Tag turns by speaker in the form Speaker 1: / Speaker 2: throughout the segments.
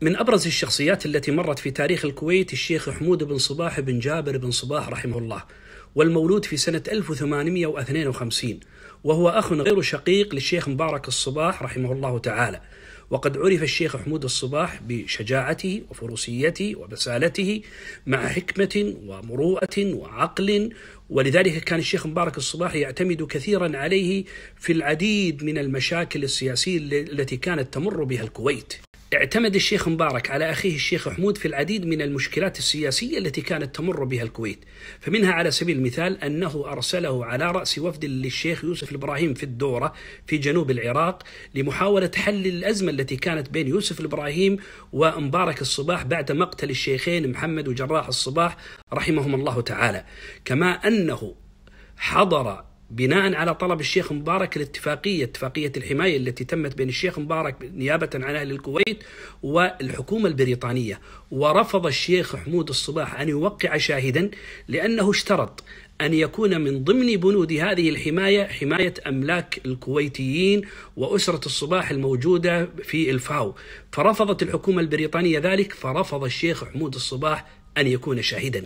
Speaker 1: من ابرز الشخصيات التي مرت في تاريخ الكويت الشيخ حمود بن صباح بن جابر بن صباح رحمه الله، والمولود في سنه 1852 وهو اخ غير شقيق للشيخ مبارك الصباح رحمه الله تعالى. وقد عرف الشيخ حمود الصباح بشجاعته وفروسيته وبسالته مع حكمة ومروءة وعقل ولذلك كان الشيخ مبارك الصباح يعتمد كثيرا عليه في العديد من المشاكل السياسية التي كانت تمر بها الكويت اعتمد الشيخ مبارك على اخيه الشيخ حمود في العديد من المشكلات السياسيه التي كانت تمر بها الكويت، فمنها على سبيل المثال انه ارسله على راس وفد للشيخ يوسف الابراهيم في الدوره في جنوب العراق لمحاوله حل الازمه التي كانت بين يوسف الابراهيم ومبارك الصباح بعد مقتل الشيخين محمد وجراح الصباح رحمهم الله تعالى، كما انه حضر بناء على طلب الشيخ مبارك الاتفاقية اتفاقية الحماية التي تمت بين الشيخ مبارك نيابة عن أهل الكويت والحكومة البريطانية ورفض الشيخ حمود الصباح أن يوقع شاهدا لأنه اشترط أن يكون من ضمن بنود هذه الحماية حماية أملاك الكويتيين وأسرة الصباح الموجودة في الفاو فرفضت الحكومة البريطانية ذلك فرفض الشيخ حمود الصباح أن يكون شاهدا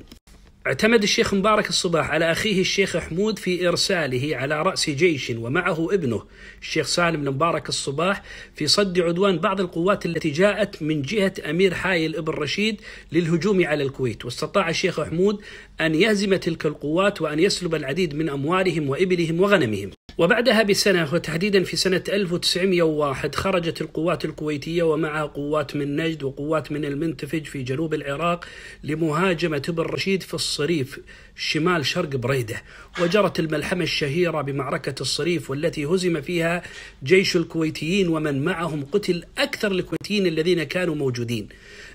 Speaker 1: اعتمد الشيخ مبارك الصباح على أخيه الشيخ حمود في إرساله على رأس جيش ومعه ابنه الشيخ سالم مبارك الصباح في صد عدوان بعض القوات التي جاءت من جهة أمير حايل ابن رشيد للهجوم على الكويت واستطاع الشيخ حمود أن يهزم تلك القوات وأن يسلب العديد من أموالهم وإبلهم وغنمهم وبعدها بسنة وتحديدا في سنة 1901 خرجت القوات الكويتية ومعها قوات من نجد وقوات من المنتفج في جنوب العراق لمهاجمة ابن رشيد في الصريف شمال شرق بريدة وجرت الملحمة الشهيرة بمعركة الصريف والتي هزم فيها جيش الكويتيين ومن معهم قتل أكثر الكويتيين الذين كانوا موجودين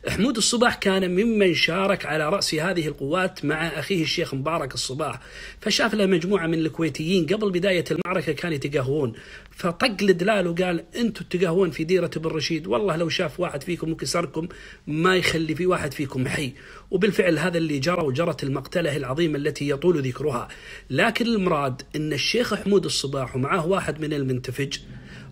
Speaker 1: حمود الصباح كان ممن شارك على رأس هذه القوات مع أخيه الشيخ مبارك الصباح فشاف له مجموعة من الكويتيين قبل بداية المعركة كانوا يتقهون فطق لدلال وقال أنتم تقهون في ديرة ابن رشيد والله لو شاف واحد فيكم وكسركم ما يخلي في واحد فيكم حي وبالفعل هذا اللي جرى وجرت المقتلة العظيمة التي يطول ذكرها لكن المراد أن الشيخ حمود الصباح ومعه واحد من المنتفج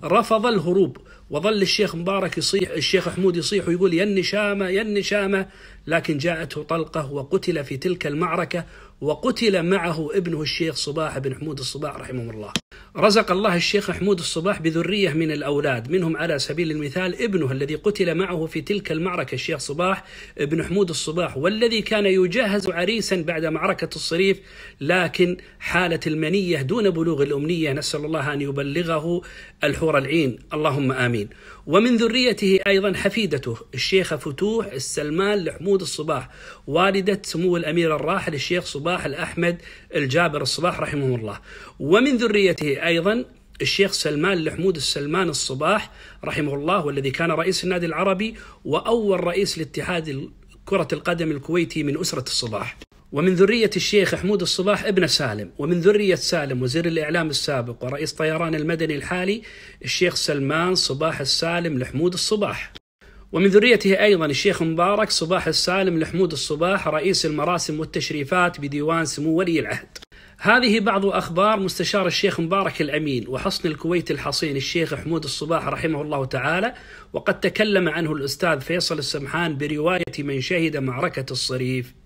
Speaker 1: رفض الهروب وظل الشيخ مبارك يصيح الشيخ حمود يصيح ويقول يا النشامة يا النشامة لكن جاءته طلقة وقتل في تلك المعركة وقتل معه ابنه الشيخ صباح بن حمود الصباح رحمه الله رزق الله الشيخ حمود الصباح بذرية من الأولاد منهم على سبيل المثال ابنه الذي قتل معه في تلك المعركة الشيخ صباح بن حمود الصباح والذي كان يجهز عريسا بعد معركة الصريف لكن حالة المنية دون بلوغ الأمنية نسأل الله أن يبلغه الحور العين اللهم آمين ومن ذريته أيضا حفيدته الشيخة فتوح السلمان الحمود الصباح والدة سمو الأمير الراحل الشيخ صباح الأحمد الجابر الصباح رحمه الله ومن ذريته أيضا الشيخ سلمان الحمود السلمان الصباح رحمه الله والذي كان رئيس النادي العربي وأول رئيس لاتحاد كرة القدم الكويتي من أسرة الصباح ومن ذرية الشيخ حمود الصباح ابن سالم ومن ذرية سالم وزير الإعلام السابق ورئيس طيران المدني الحالي الشيخ سلمان صباح السالم لحمود الصباح ومن ذريته أيضا الشيخ مبارك صباح السالم لحمود الصباح رئيس المراسم والتشريفات بديوان سمو ولي العهد هذه بعض أخبار مستشار الشيخ مبارك الأمين وحصن الكويت الحصين الشيخ حمود الصباح رحمه الله تعالى وقد تكلم عنه الأستاذ فيصل السمحان برواية من شهد معركة الصريف